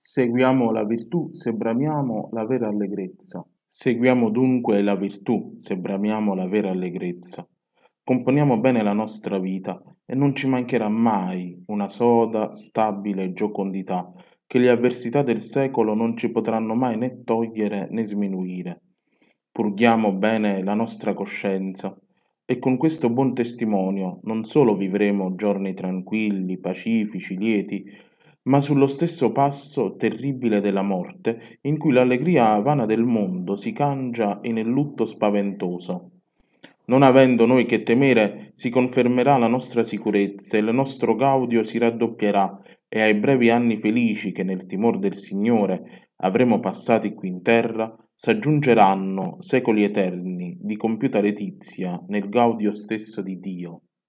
Seguiamo la virtù se bramiamo la vera allegrezza. Seguiamo dunque la virtù se bramiamo la vera allegrezza. Componiamo bene la nostra vita e non ci mancherà mai una soda, stabile giocondità che le avversità del secolo non ci potranno mai né togliere né sminuire. Purghiamo bene la nostra coscienza e con questo buon testimonio non solo vivremo giorni tranquilli, pacifici, lieti, ma sullo stesso passo terribile della morte in cui l'allegria vana del mondo si cangia in il lutto spaventoso. Non avendo noi che temere, si confermerà la nostra sicurezza e il nostro gaudio si raddoppierà, e ai brevi anni felici che nel timor del Signore avremo passati qui in terra, s'aggiungeranno secoli eterni di compiuta letizia nel gaudio stesso di Dio.